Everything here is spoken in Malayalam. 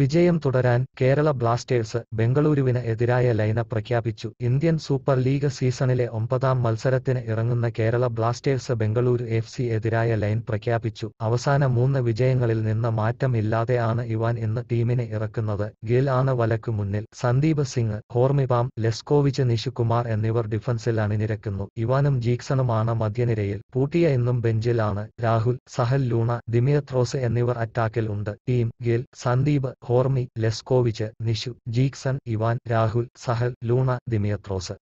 വിജയം തുടരാൻ കേരള ബ്ലാസ്റ്റേഴ്സ് ബംഗളൂരുവിന് എതിരായ ലൈനപ്പ് പ്രഖ്യാപിച്ചു ഇന്ത്യൻ സൂപ്പർ ലീഗ് സീസണിലെ ഒമ്പതാം മത്സരത്തിന് ഇറങ്ങുന്ന Kerala Blasters Bengaluru F C എതിരായ ലൈൻ പ്രഖ്യാപിച്ചു അവസാന മൂന്ന് വിജയങ്ങളിൽ നിന്ന് മാറ്റം ഇവാൻ ഇന്ന് ടീമിനെ ഇറക്കുന്നത് ഗിൽ ആണ് വലക്കു മുന്നിൽ സന്ദീപ് സിംഗ് ഹോർമിബാം ലെസ്കോവിച്ച് നിഷുകുമാർ എന്നിവർ ഡിഫൻസിൽ അണിനിരക്കുന്നു ഇവാനും ജീക്സണുമാണ് മധ്യനിരയിൽ പൂട്ടിയ ഇന്നും ബെഞ്ചിലാണ് രാഹുൽ സഹൽ ലൂണ ദിമിയത്രോസ് എന്നിവർ അറ്റാക്കിൽ ഉണ്ട് team Gill Sandeep Hormi Leskovic Nishu Jeakson Ivan Rahul Sahal Luna ദിമിയത്രോസ്